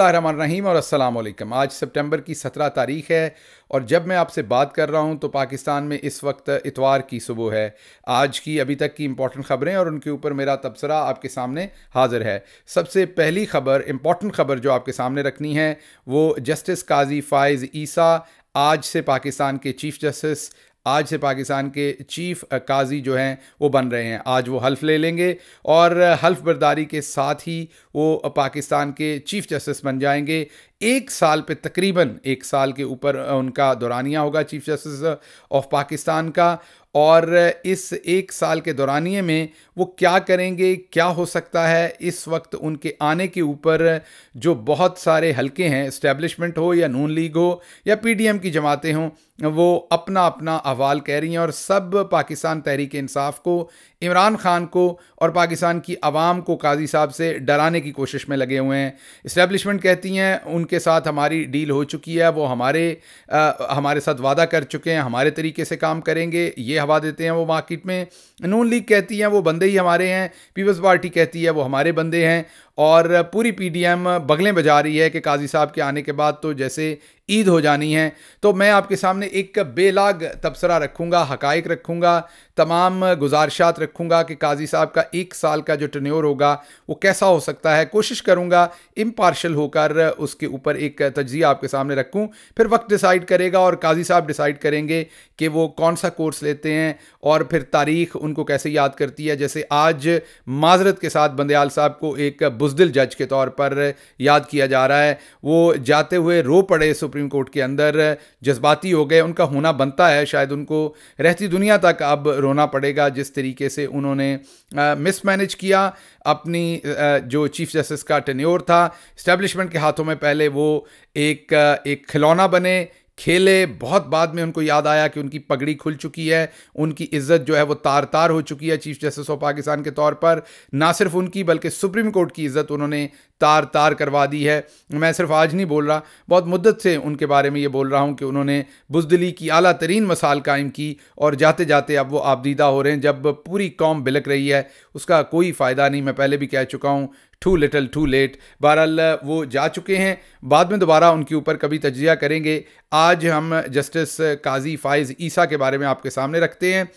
रहीम और असल आज सितंबर की 17 तारीख है और जब मैं आपसे बात कर रहा हूं तो पाकिस्तान में इस वक्त इतवार की सुबह है आज की अभी तक की इम्पॉर्टेंट ख़बरें और उनके ऊपर मेरा तबसरा आपके सामने हाज़िर है सबसे पहली खबर इम्पॉर्टेंट खबर जो आपके सामने रखनी है वो जस्टिस काजी फ़ाइज़ ईसा आज से पाकिस्तान के चीफ जस्टिस आज से पाकिस्तान के चीफ काजी जो हैं वो बन रहे हैं आज वो हल्फ ले लेंगे और हल्फ बर्दारी के साथ ही वो पाकिस्तान के चीफ जस्टिस बन जाएंगे एक साल पे तकरीबन एक साल के ऊपर उनका दौरानिया होगा चीफ जस्टिस ऑफ पाकिस्तान का और इस एक साल के दौरानिए में वो क्या करेंगे क्या हो सकता है इस वक्त उनके आने के ऊपर जो बहुत सारे हलके हैं इस्टेब्लिशमेंट हो या नून लीग हो या पीडीएम की जमातें हों वो अपना अपना अहवाल कह रही हैं और सब पाकिस्तान तहरीक इंसाफ को इमरान खान को और पाकिस्तान की आवाम को काजी साहब से डराने की कोशिश में लगे हुए हैं इस्टेबलिशमेंट कहती हैं उनके साथ हमारी डील हो चुकी है वो हमारे आ, हमारे साथ वादा कर चुके हैं हमारे तरीके से काम करेंगे ये हवा देते हैं वो मार्केट में नून लीग कहती हैं वो बंदे ही हमारे हैं पीपल्स पार्टी कहती है वो हमारे बंदे हैं और पूरी पीडीएम बगलें बजा रही है कि काजी साहब के आने के बाद तो जैसे ईद हो जानी है तो मैं आपके सामने एक बेलाग तबसरा रखूँगा हकाइक रखूँगा तमाम गुजारशात रखूँगा कि काजी साहब का एक साल का जो टन्योर होगा वो कैसा हो सकता है कोशिश करूँगा इम्पार्शल होकर उसके ऊपर एक तजिया आपके सामने रखूँ फिर वक्त डिसाइड करेगा और काजी साहब डिसाइड करेंगे कि वो कौन सा कोर्स लेते हैं और फिर तारीख उनको कैसे याद करती है जैसे आज माजरत के साथ बंदयाल साहब को एक बुजदिल जज के तौर पर याद किया जा रहा है वो जाते हुए रो पड़े सुप्रीम कोर्ट के अंदर जज्बाती हो गए उनका होना बनता है शायद उनको रहती दुनिया तक अब रोना पड़ेगा जिस तरीके से उन्होंने मिसमैनेज किया अपनी जो चीफ जस्टिस का टेन्योर था इस्टेब्लिशमेंट के हाथों में पहले वो एक एक खिलौना बने खेले बहुत बाद में उनको याद आया कि उनकी पगड़ी खुल चुकी है उनकी इज्जत जो है वो तार तार हो चुकी है चीफ जस्टिस ऑफ पाकिस्तान के तौर पर ना सिर्फ उनकी बल्कि सुप्रीम कोर्ट की इज्जत उन्होंने तार तार करवा दी है मैं सिर्फ आज नहीं बोल रहा बहुत मुद्दत से उनके बारे में ये बोल रहा हूँ कि उन्होंने बुजदली की अला तरीन मसाल कायम की और जाते जाते अब वो आपदीदा हो रहे हैं जब पूरी कौम बिलक रही है उसका कोई फ़ायदा नहीं मैं पहले भी कह चुका हूँ टू लिटल टू लेट बहरहाल वो जा चुके हैं बाद में दोबारा उनके ऊपर कभी तजिया करेंगे आज हम जस्टिस काजी फाइज़ ईसा के बारे में आपके सामने रखते हैं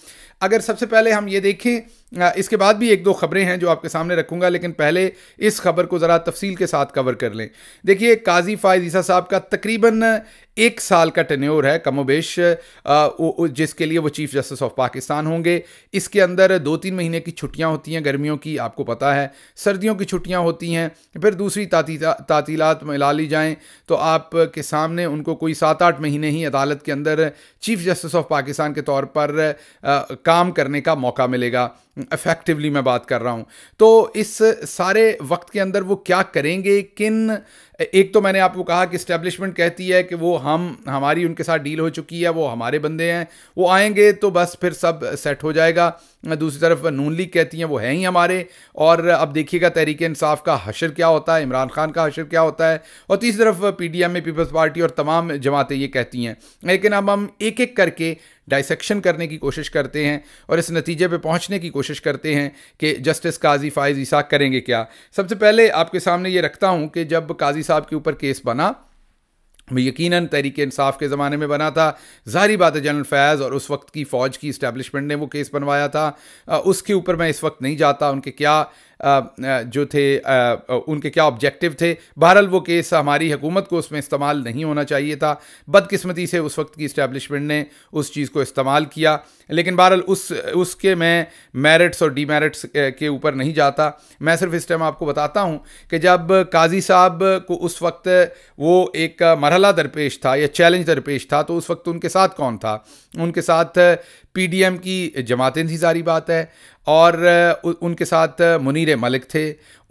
अगर सबसे पहले हम ये देखें इसके बाद भी एक दो खबरें हैं जो आपके सामने रखूंगा लेकिन पहले इस खबर को ज़रा तफसील के साथ कवर कर लें देखिए काजी फायद ईसा साहब का तकरीबन एक साल का टेन्योर है कमोबेश जिसके लिए वो चीफ जस्टिस ऑफ पाकिस्तान होंगे इसके अंदर दो तीन महीने की छुट्टियां होती हैं गर्मियों की आपको पता है सर्दियों की छुट्टियां होती हैं फिर दूसरी तातीलात में ला ली जाएँ तो आपके सामने उनको कोई सात आठ महीने ही अदालत के अंदर चीफ जस्टिस ऑफ पाकिस्तान के तौर पर आ, काम करने का मौका मिलेगा इफ़ेक्टिवली मैं बात कर रहा हूँ तो इस सारे वक्त के अंदर वो क्या करेंगे किन एक तो मैंने आपको कहा कि इस्टेब्लिशमेंट कहती है कि वो हम हमारी उनके साथ डील हो चुकी है वो हमारे बंदे हैं वो आएंगे तो बस फिर सब सेट हो जाएगा दूसरी तरफ नून लीग कहती हैं वो हैं ही हमारे और अब देखिएगा तहरीक इंसाफ का हशर क्या होता है इमरान खान का हशर क्या होता है और तीसरी तरफ P D M A Peoples Party और तमाम जमातें ये कहती हैं लेकिन अब हम एक एक करके डाइसेक्शन करने की कोशिश करते हैं और इस नतीजे पे पहुंचने की कोशिश करते हैं कि जस्टिस काजी फायज ईसा करेंगे क्या सबसे पहले आपके सामने ये रखता हूँ कि जब काजी साहब के ऊपर केस बना यकीन तहरीक इंसाफ के ज़माने में बना था ज़ाहरी बात है जनरल फैज़ और उस वक्त की फ़ौज की इस्टेबलिशमेंट ने वो केस बनवाया था उसके ऊपर मैं इस वक्त नहीं जाता उनके क्या जो थे उनके क्या ऑब्जेक्टिव थे बहरहाल वो केस हमारी हुकूमत को उसमें इस्तेमाल नहीं होना चाहिए था बदकिस्मती से उस वक्त की इस्टेब्लिशमेंट ने उस चीज़ को इस्तेमाल किया लेकिन बहरहाल उस उसके मैं मेरिट्स और डीमेरिट्स के ऊपर नहीं जाता मैं सिर्फ इस टाइम आपको बताता हूँ कि जब काजी साहब को उस वक्त वो एक मरहला दरपेश था या चैलेंज दरपेश था तो उस वक्त उनके साथ कौन था उनके साथ पीडीएम की जमातें थी सारी बात है और उनके साथ मुनीर मलिक थे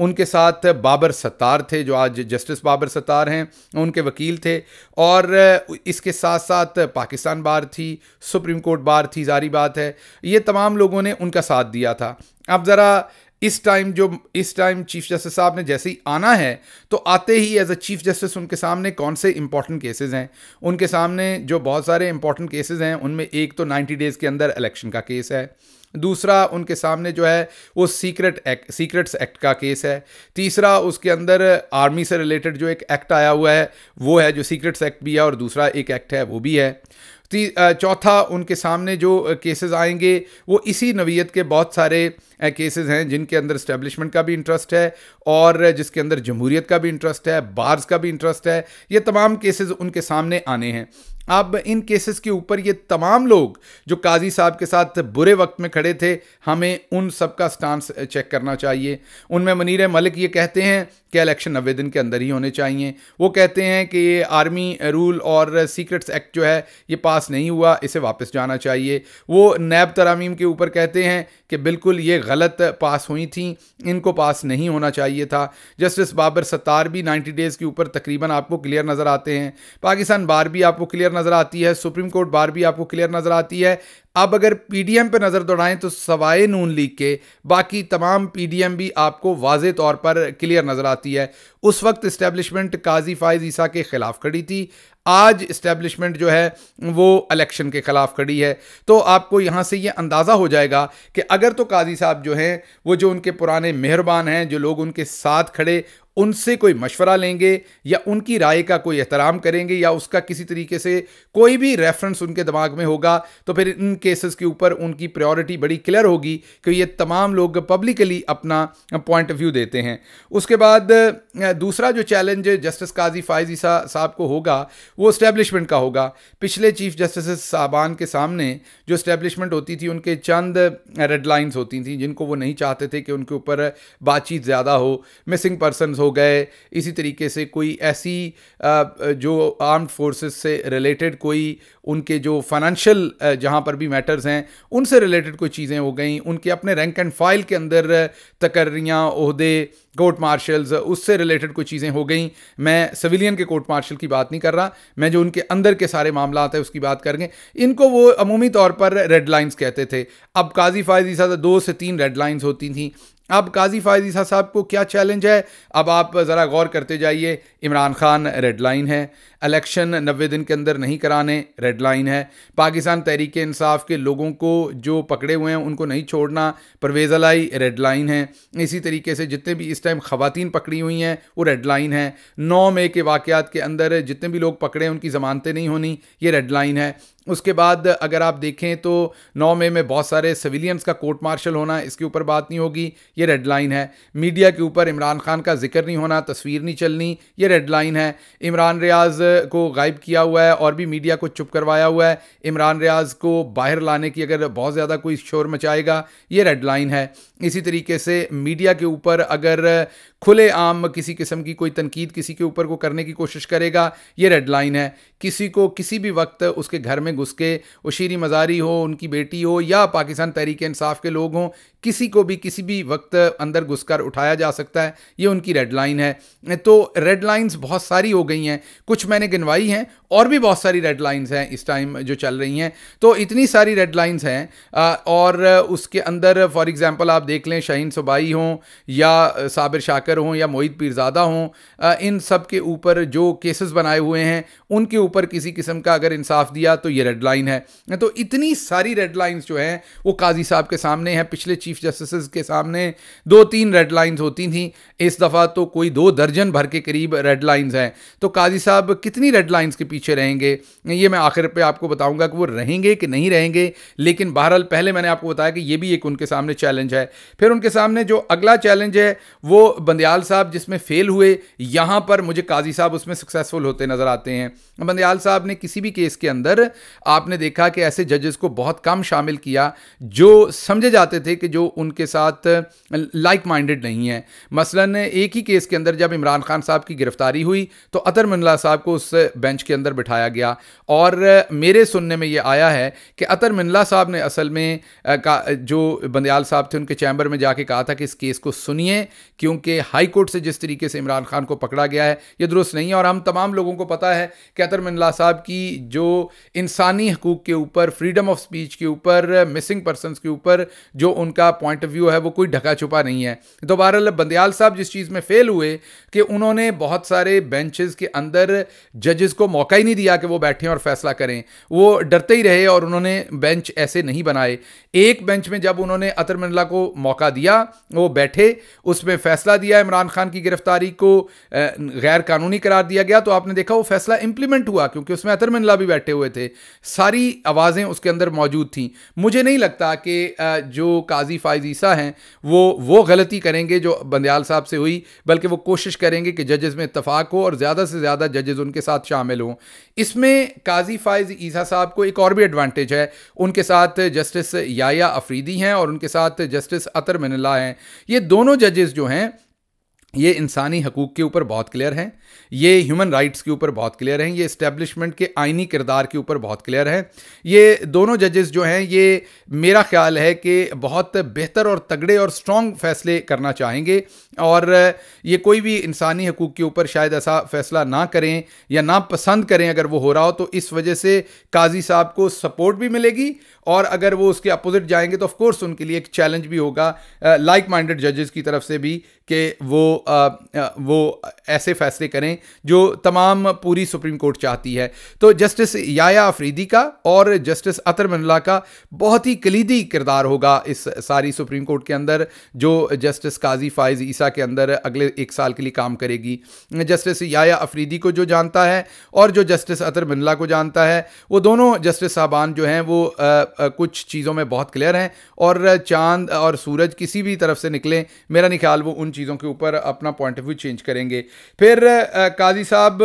उनके साथ बाबर सत्तार थे जो आज जस्टिस बाबर सत्तार हैं उनके वकील थे और इसके साथ साथ पाकिस्तान बार थी सुप्रीम कोर्ट बार थी जारी बात है ये तमाम लोगों ने उनका साथ दिया था अब ज़रा इस टाइम जो इस टाइम चीफ जस्टिस साहब ने जैसे ही आना है तो आते ही एज अ चीफ जस्टिस उनके सामने कौन से इंपॉर्टेंट केसेस हैं उनके सामने जो बहुत सारे इंपॉर्टेंट केसेस हैं उनमें एक तो 90 डेज़ के अंदर इलेक्शन का केस है दूसरा उनके सामने जो है वो सीक्रेट एक्ट सीक्रेट्स एक्ट का केस है तीसरा उसके अंदर आर्मी से रिलेटेड जो एक एक्ट आया हुआ है वो है जो सीक्रेट्स एक्ट भी है और दूसरा एक एक्ट है वो भी है चौथा उनके सामने जो केसेस आएंगे वो इसी नवीयत के बहुत सारे केसेस हैं जिनके अंदर इस्टेब्लिशमेंट का भी इंटरेस्ट है और जिसके अंदर जमहूरीत का भी इंटरेस्ट है बार्स का भी इंटरेस्ट है ये तमाम केसेस उनके सामने आने हैं अब इन केसेस के ऊपर ये तमाम लोग जो काजी साहब के साथ बुरे वक्त में खड़े थे हमें उन सब का स्टांस चेक करना चाहिए उनमें मनीर मलिक ये कहते हैं क्या इलेक्शन नब्बे दिन के अंदर ही होने चाहिए वो कहते हैं कि ये आर्मी रूल और सीक्रेट्स एक्ट जो है ये पास नहीं हुआ इसे वापस जाना चाहिए वो नैब तरामीम के ऊपर कहते हैं कि बिल्कुल ये गलत पास हुई थी इनको पास नहीं होना चाहिए था जस्टिस बाबर सत्तार भी नाइन्टी डेज़ के ऊपर तकरीबन आपको क्लियर नज़र आते हैं पाकिस्तान बार भी आपको क्लियर नज़र आती है सुप्रीम कोर्ट बार भी आपको क्लियर नज़र आती है अब अगर पीडीएम पे नज़र दौड़ाएं तो सवाए नून लीग के बाकी तमाम पीडीएम भी आपको वाज तौर पर क्लियर नज़र आती है उस वक्त इस्टेब्लिशमेंट काजी फायज ईसा के ख़िलाफ़ खड़ी थी आज इस्टेब्लिशमेंट जो है वो इलेक्शन के ख़िलाफ़ खड़ी है तो आपको यहाँ से ये अंदाज़ा हो जाएगा कि अगर तो काजी साहब जो हैं वो जो उनके पुराने मेहरबान हैं जो लोग उनके साथ खड़े उनसे कोई मशवरा लेंगे या उनकी राय का कोई एहतराम करेंगे या उसका किसी तरीके से कोई भी रेफरेंस उनके दिमाग में होगा तो फिर इन केसेस के ऊपर उनकी प्रायोरिटी बड़ी क्लियर होगी कि ये तमाम लोग पब्लिकली अपना पॉइंट ऑफ व्यू देते हैं उसके बाद दूसरा जो चैलेंज जस्टिस काजी फायजी साहब को होगा वो इस्टेब्लिशमेंट का होगा पिछले चीफ जस्टिस साहबान के सामने जो इस्टेब्लिशमेंट होती थी उनके चंद रेड लाइंस होती थी जिनको वो नहीं चाहते थे कि उनके ऊपर बातचीत ज़्यादा हो मिसिंग पर्सन हो गए इसी तरीके से कोई ऐसी जो आर्म्ड फोर्सेस से रिलेटेड कोई उनके जो फाइनेंशियल जहाँ पर भी मैटर्स हैं उनसे रिलेटेड कोई चीज़ें हो गई उनके अपने रैंक एंड फाइल के अंदर तकर्रियाँ उहदे कोर्ट मार्शल्स उससे रिलेटेड कोई चीज़ें हो गई मैं सिविलियन के कोर्ट मार्शल की बात नहीं कर रहा मैं जो उनके अंदर के सारे मामला है उसकी बात कर गए इनको वो अमूमी तौर पर रेड लाइन्स कहते थे अब काजी फायजी साहब दो से तीन रेड लाइन्स होती थी अब काजी फायजी साहब को क्या चैलेंज है अब आप ज़रा गौर करते जाइए इमरान खान रेड लाइन है इलेक्शन नबे दिन के अंदर नहीं कराने रेड लाइन है पाकिस्तान तहरीक इंसाफ के लोगों को जो पकड़े हुए हैं उनको नहीं छोड़ना परवेज़ अलाई रेड लाइन है इसी तरीके से जितने भी इस टाइम ख़वान पकड़ी हुई हैं वो रेड लाइन है नौ मई के वाक़ के अंदर जितने भी लोग पकड़े हैं उनकी ज़मानतें नहीं होनी ये रेड लाइन है उसके बाद अगर आप देखें तो 9 मई में, में बहुत सारे सिविलियंस का कोर्ट मार्शल होना इसके ऊपर बात नहीं होगी ये रेड लाइन है मीडिया के ऊपर इमरान खान का जिक्र नहीं होना तस्वीर नहीं चलनी ये रेड लाइन है इमरान रियाज को गायब किया हुआ है और भी मीडिया को चुप करवाया हुआ है इमरान रियाज को बाहर लाने की अगर बहुत ज़्यादा कोई शोर मचाएगा ये रेड लाइन है इसी तरीके से मीडिया के ऊपर अगर खुले आम किसी किस्म की कोई तनकीद किसी के ऊपर को करने की कोशिश करेगा ये रेड लाइन है किसी को किसी भी वक्त उसके घर में घुस के वो शीरी मज़ारी हो उनकी बेटी हो या पाकिस्तान तहरीक इंसाफ के लोग हों किसी को भी किसी भी वक्त अंदर घुसकर उठाया जा सकता है ये उनकी रेड लाइन है तो रेड लाइंस बहुत सारी हो गई हैं कुछ मैंने गिनवाई हैं और भी बहुत सारी रेड लाइंस हैं इस टाइम जो चल रही हैं तो इतनी सारी रेड लाइंस हैं और उसके अंदर फॉर एग्ज़ाम्पल आप देख लें शाहीन सुबाई हों या साबिर शाकर हों या मोहित पीरजादा हों इन सब के ऊपर जो केसेस बनाए हुए हैं उनके ऊपर किसी किस्म का अगर इंसाफ दिया तो ये रेड लाइन है तो इतनी सारी रेड लाइन्स जो हैं वो काजी साहब के सामने हैं पिछले चीफ जस्टिस के सामने दो तीन रेड लाइंस होती थी इस दफ़ा तो कोई दो दर्जन भर के करीब रेड लाइंस हैं तो काजी साहब कितनी रेड लाइंस के पीछे रहेंगे ये मैं आखिर पे आपको बताऊंगा कि वो रहेंगे कि नहीं रहेंगे लेकिन बहरहाल पहले मैंने आपको बताया कि ये भी एक उनके सामने चैलेंज है फिर उनके सामने जो अगला चैलेंज है वो बंदयाल साहब जिसमें फ़ेल हुए यहाँ पर मुझे काजी साहब उसमें सक्सेसफुल होते नज़र आते हैं बंदयाल साहब ने किसी भी केस के अंदर आपने देखा कि ऐसे जजेस को बहुत कम शामिल किया जो समझे जाते थे कि जो उनके साथ लाइक माइंडेड नहीं है मसलन एक ही केस के अंदर जब इमरान खान साहब की गिरफ्तारी हुई तो अतर मिल्ला साहब को उस बेंच के अंदर बिठाया गया और मेरे सुनने में ये आया है कि अतर मिल्ला साहब ने असल में जो बंदयाल साहब थे उनके चैम्बर में जाके कहा था कि इस केस को सुनिए क्योंकि हाईकोर्ट से जिस तरीके से इमरान खान को पकड़ा गया है ये दुरुस्त नहीं है और हम तमाम लोगों को पता है कि अतर मिल्ला साहब की जो इंसानी हकूक़ के ऊपर फ्रीडम ऑफ स्पीच के ऊपर मिसिंग पर्सन के ऊपर जो उनका उनका पॉइंट ऑफ व्यू है वो कोई ढका छुपा नहीं है तो बहरहाल बंदयाल साहब जिस चीज़ में फेल हुए कि उन्होंने बहुत सारे बेंचेस के अंदर जजेस को मौका ही नहीं दिया कि वो बैठें और फैसला करें वो डरते ही रहे और उन्होंने बेंच ऐसे नहीं बनाए एक बेंच में जब उन्होंने अतर मंडला को मौका दिया वो बैठे उसमें फैसला दिया इमरान खान की गिरफ्तारी को गैर कानूनी करार दिया गया तो आपने देखा वो फैसला इम्प्लीमेंट हुआ क्योंकि उसमें अतर मंडला भी बैठे हुए थे सारी आवाज़ें उसके अंदर मौजूद थी मुझे नहीं लगता कि जो काजी मुफ्ती फायज ईसा हैं वो वो गलती करेंगे जो बंदयाल साहब से हुई बल्कि वो कोशिश करेंगे कि जजेस में इतफाक़ हो और ज़्यादा से ज़्यादा जजेस उनके साथ शामिल हों इसमें काजी फायज ईसा साहब को एक और भी एडवांटेज है उनके साथ जस्टिस याया अफरीदी हैं और उनके साथ जस्टिस अतर मिनला हैं ये दोनों जजेस जो हैं ये इंसानी हकूक़ के ऊपर बहुत क्लियर हैं ये ह्यूमन राइट्स के ऊपर बहुत क्लियर हैं ये इस्टेब्लिशमेंट के आइनी किरदार के ऊपर बहुत क्लियर हैं ये दोनों जजेस जो हैं ये मेरा ख्याल है कि बहुत बेहतर और तगड़े और स्ट्रॉन्ग फैसले करना चाहेंगे और ये कोई भी इंसानी हकूक़ के ऊपर शायद ऐसा फैसला ना करें या ना पसंद करें अगर वो हो रहा हो तो इस वजह से काजी साहब को सपोर्ट भी मिलेगी और अगर वो उसके अपोजिट जाएंगे तो ऑफ़ कोर्स उनके लिए एक चैलेंज भी होगा लाइक माइंडेड जजेस की तरफ से भी कि वो आ, वो ऐसे फैसले करें जो तमाम पूरी सुप्रीम कोर्ट चाहती है तो जस्टिस याया अफरीदी का और जस्टिस अतर मनला का बहुत ही कलीदी किरदार होगा इस सारी सुप्रीम कोर्ट के अंदर जो जस्टिस काजी फायज़ ईसा के अंदर अगले एक साल के लिए काम करेगी जस्टिस याया अफरीदी को जो जानता है और जो जस्टिस अतर मनला को जानता है वो दोनों जस्टिस साहबान जो हैं वो आ, कुछ चीज़ों में बहुत क्लियर हैं और चांद और सूरज किसी भी तरफ से निकलें मेरा नहीं ख्याल वो उन चीज़ों के ऊपर अपना पॉइंट ऑफ व्यू चेंज करेंगे फिर काजी साहब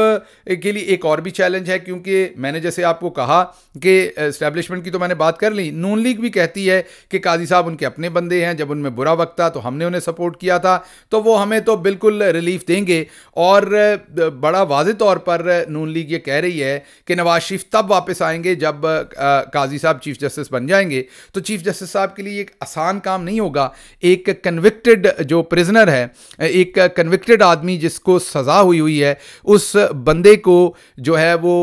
के लिए एक और भी चैलेंज है क्योंकि मैंने जैसे आपको कहा कि इस्टेब्लिशमेंट की तो मैंने बात कर ली नून लीग भी कहती है कि काजी साहब उनके अपने बंदे हैं जब उनमें बुरा वक्त था तो हमने उन्हें सपोर्ट किया था तो वो हमें तो बिल्कुल रिलीफ देंगे और बड़ा वाज तौर पर नून लीग ये कह रही है कि नवाज शरीफ तब वापस आएंगे जब काजी साहब चीफ जस्टिस जस्टिस बन जाएंगे तो चीफ जस्टिस साहब के लिए एक आसान काम नहीं होगा एक कन्विक्टेड जो प्रिजनर है एक कन्विक्टेड आदमी जिसको सज़ा हुई हुई है उस बंदे को जो है वो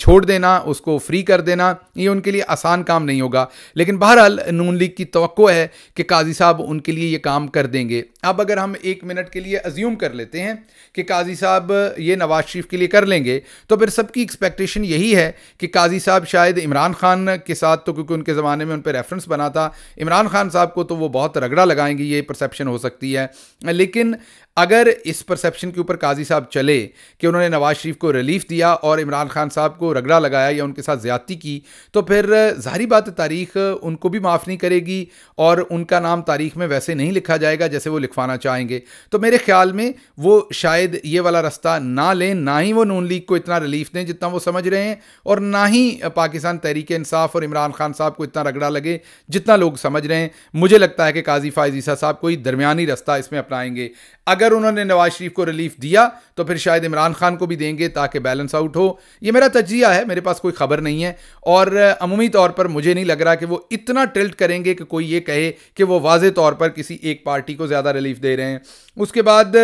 छोड़ देना उसको फ्री कर देना ये उनके लिए आसान काम नहीं होगा लेकिन बहरहाल नून लीग की तो है कि काजी साहब उनके लिए ये काम कर देंगे अब अगर हम एक मिनट के लिए अज्यूम कर लेते हैं कि काजी साहब ये नवाज शरीफ के लिए कर लेंगे तो फिर सबकी एक्सपेक्टेशन यही है कि काजी साहब शायद इमरान खान के साथ तो क्योंकि उनके ज़माने में उन पर रेफरेंस बना था इमरान खान साहब को तो वो बहुत रगड़ा लगाएंगे ये परसेप्शन हो सकती है लेकिन अगर इस परसेप्शन के ऊपर काजी साहब चले कि उन्होंने नवाज शरीफ को रिलीफ दिया और इमरान खान साहब को रगड़ा लगाया या उनके साथ ज़्यादती की तो फिर ज़ाहरी बात तारीख उनको भी माफ़ नहीं करेगी और उनका नाम तारीख में वैसे नहीं लिखा जाएगा जैसे वो लिखवाना चाहेंगे तो मेरे ख्याल में वो शायद ये वाला रास्ता ना लें ना ही वो नून लीग को इतना रिलीफ दें जितना वो समझ रहे हैं और ना ही पाकिस्तान तहरीक इंसाफ और इमरान खान साहब को इतना रगड़ा लगे जितना लोग समझ रहे हैं मुझे लगता है कि काजी फायजीसा साहब कोई दरमिया रास्ता इसमें अपनाएंगे अगर अगर उन्होंने नवाज शरीफ को रिलीफ दिया तो फिर शायद इमरान खान को भी देंगे ताकि बैलेंस आउट हो ये मेरा तजिया है मेरे पास कोई खबर नहीं है और अमूमी तौर पर मुझे नहीं लग रहा कि वो इतना टिल्ट करेंगे कि कोई ये कहे कि वो वाज तौर पर किसी एक पार्टी को ज़्यादा रिलीफ दे रहे हैं उसके बाद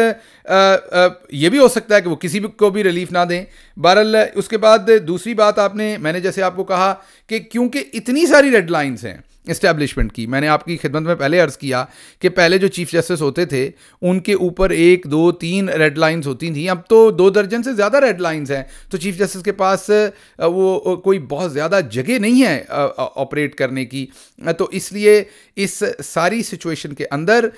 ये भी हो सकता है कि वो किसी को भी रिलीफ ना दें बहरल उसके बाद दूसरी बात आपने मैंने जैसे आपको कहा कि क्योंकि इतनी सारी रेड लाइन्स हैं इस्टेब्लिशमेंट की मैंने आपकी खिदमत में पहले अर्ज़ किया कि पहले जो चीफ जस्टिस होते थे उनके ऊपर एक दो तीन रेड लाइंस होती थी अब तो दो दर्जन से ज़्यादा रेड लाइंस हैं तो चीफ जस्टिस के पास वो कोई बहुत ज़्यादा जगह नहीं है ऑपरेट करने की तो इसलिए इस सारी सिचुएशन के अंदर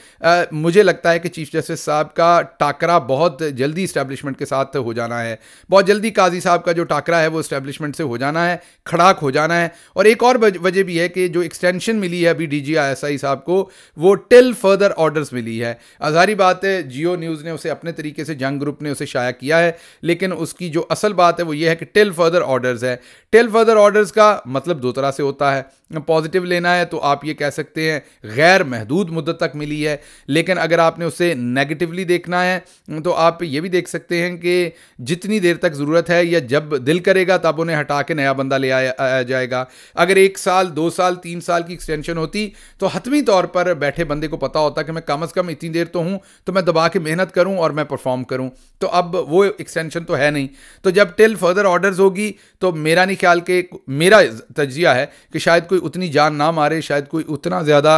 मुझे लगता है कि चीफ जस्टिस साहब का टाकरा बहुत जल्दी इस्टेब्लिशमेंट के साथ हो जाना है बहुत जल्दी काजी साहब का जो टाकरा है वो इस्टेब्लिशमेंट से हो जाना है खड़ाक हो जाना है और एक और वजह भी है कि जो एक्सटेंड एक्सटेंशन मिली है अभी डी जी साहब को वो टिल फर्दर ऑर्डर्स मिली है जारी बात है जियो न्यूज़ ने उसे अपने तरीके से जंग ग्रुप ने उसे शाया किया है लेकिन उसकी जो असल बात है वो ये है कि टिल फर्दर ऑर्डर्स है टिल फर्दर ऑर्डर्स का मतलब दो तरह से होता है पॉजिटिव लेना है तो आप ये कह सकते हैं गैर महदूद मुद्दत तक मिली है लेकिन अगर आपने उसे नेगेटिवली देखना है तो आप ये भी देख सकते हैं कि जितनी देर तक ज़रूरत है या जब दिल करेगा तब उन्हें हटा के नया बंदा ले आया जाएगा अगर एक साल दो साल तीन साल की एक्सटेंशन होती तो हतमी तौर पर बैठे बंदे को पता होता कि मैं कम अज़ कम इतनी देर तो हूँ तो मैं दबा के मेहनत करूँ और मैं परफॉर्म करूँ तो अब वो एक्सटेंशन तो है नहीं तो जब टिल फर्दर ऑर्डर्स होगी तो मेरा नहीं ख्याल के मेरा तजिया है कि शायद कोई उतनी जान ना मारे शायद कोई उतना ज़्यादा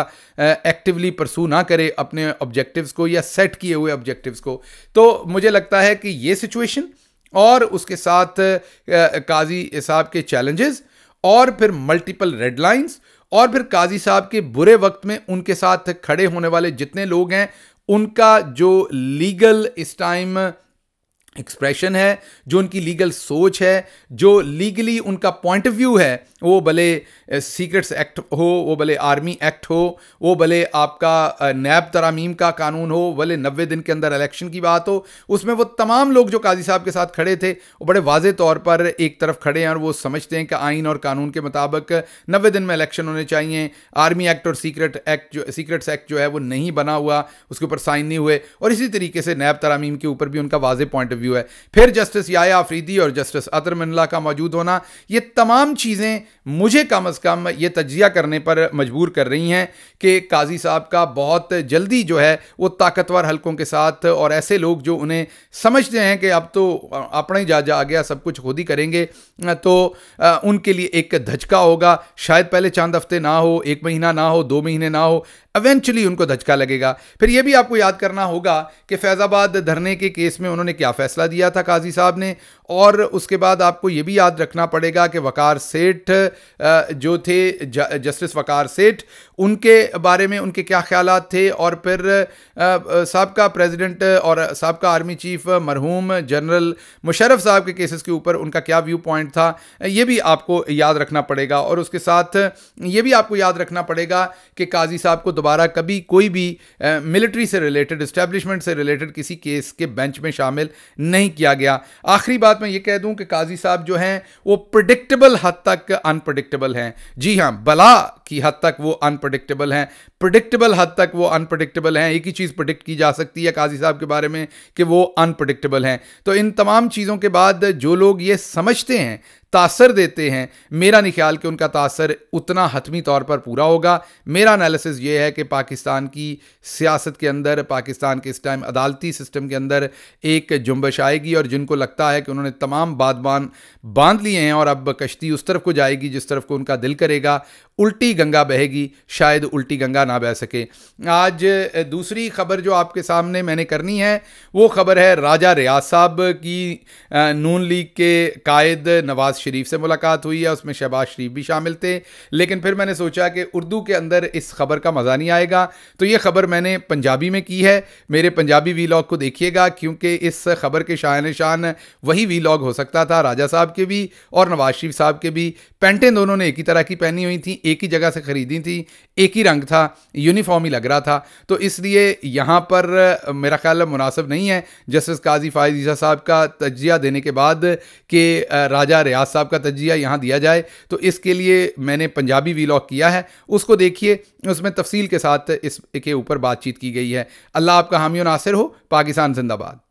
एक्टिवली परसू ना करे अपने ऑब्जेक्टिव्स को या सेट किए हुए ऑब्जेक्टिव्स को तो मुझे लगता है कि ये सिचुएशन और उसके साथ काजी साहब के चैलेंजेस और फिर मल्टीपल रेड लाइन्स और फिर काजी साहब के बुरे वक्त में उनके साथ खड़े होने वाले जितने लोग हैं उनका जो लीगल इस टाइम एक्सप्रेशन है जो उनकी लीगल सोच है जो लीगली उनका पॉइंट ऑफ व्यू है वो भले सीक्रेट्स एक्ट हो वो भले आर्मी एक्ट हो वो भले आपका नैब तरामीम का कानून हो भले नबे दिन के अंदर इलेक्शन की बात हो उसमें वो तमाम लोग जो काजी साहब के साथ खड़े थे वो बड़े वाजे तौर पर एक तरफ खड़े हैं और वो समझते हैं कि आइन और कानून के मुताबिक नबे दिन में इलेक्शन होने चाहिए आर्मी एक्ट और सीक्रेट एक्ट जो सीक्रेट्स एक्ट जो है वो नहीं बना हुआ उसके ऊपर साइन नहीं हुए और इसी तरीके से नैब तरामीम के ऊपर भी उनका वाज पॉइंट ऑफ व्यू है फिर जस्टिस याया आफरीदी और जस्टिस अतर मिनला का मौजूद होना ये तमाम चीज़ें मुझे कम अज़ कम ये तजिया करने पर मजबूर कर रही हैं कि काजी साहब का बहुत जल्दी जो है वो ताकतवर हलकों के साथ और ऐसे लोग जो उन्हें समझते हैं कि अब तो अपना ही जा आ गया सब कुछ खुद ही करेंगे तो उनके लिए एक धचका होगा शायद पहले चंद हफ्ते ना हो एक महीना ना हो दो महीने ना हो एवेंचुअली उनको धचका लगेगा फिर यह भी आपको याद करना होगा कि फैज़ाबाद धरने के केस में उन्होंने क्या फ़ैसला दिया था काजी साहब ने और उसके बाद आपको ये भी याद रखना पड़ेगा कि वकार सेठ जो थे जस्टिस वकार सेठ उनके बारे में उनके क्या ख्याल थे और फिर सबका प्रेसिडेंट और सबका आर्मी चीफ मरहूम जनरल मुशरफ साहब के केसेस के ऊपर उनका क्या व्यू पॉइंट था ये भी आपको याद रखना पड़ेगा और उसके साथ ये भी आपको याद रखना पड़ेगा कि काजी साहब को दोबारा कभी कोई भी मिलिट्री से रिलेटेड इस्टेब्लिशमेंट से रिलेटेड किसी केस के बेंच में शामिल नहीं किया गया आखिरी बात मैं ये कह दूं कि काजी साहब जो हैं वो प्रडिक्टेबल हद तक अनप्रडिक्टेबल हैं जी हाँ बला की हद तक वो अनप्रडिक्टेबल हैं प्रडिक्टेबल हद तक वो अनप्रडिक्टेबल हैं एक ही चीज़ प्रडिक्ट की जा सकती है काजी साहब के बारे में कि वो अनप्रडिक्टेबल हैं तो इन तमाम चीज़ों के बाद जो लोग ये समझते हैं तासर देते हैं मेरा नहीं ख्याल कि उनका तासर उतना हतमी तौर पर पूरा होगा मेरा एनालिसिस ये है कि पाकिस्तान की सियासत के अंदर पाकिस्तान के इस टाइम अदालती सिस्टम के अंदर एक जुम्बश आएगी और जिनको लगता है कि उन्होंने तमाम बादबान बांध लिए हैं और अब कश्ती उस तरफ को जाएगी जिस तरफ को उनका दिल करेगा उल्टी गंगा बहेगी शायद उल्टी गंगा ना बह सके आज दूसरी खबर जो आपके सामने मैंने करनी है वो खबर है राजा रियाज साहब की नून लीग के कायद नवाज शरीफ से मुलाकात हुई है उसमें शहबाज शरीफ भी शामिल थे लेकिन फिर मैंने सोचा कि उर्दू के अंदर इस खबर का मज़ा नहीं आएगा तो ये खबर मैंने पंजाबी में की है मेरे पंजाबी वी को देखिएगा क्योंकि इस खबर के शायन शान वही वी हो सकता था राजा साहब के भी और नवाज शरीफ साहब के भी पैंटें दोनों ने एक ही तरह की पहनी हुई थी एक ही जगह से ख़रीदी थी एक ही रंग था यूनिफॉर्म ही लग रहा था तो इसलिए यहाँ पर मेरा ख्याल मुनासिब नहीं है जस्टिस काजी फायदीजा साहब का तजिया देने के बाद कि राजा रियाज साहब का तजिया यहाँ दिया जाए तो इसके लिए मैंने पंजाबी वीलॉग किया है उसको देखिए उसमें तफसील के साथ इसके ऊपर बातचीत की गई है अल्लाह आपका हामियों नासिर हो पाकिस्तान जिंदाबाद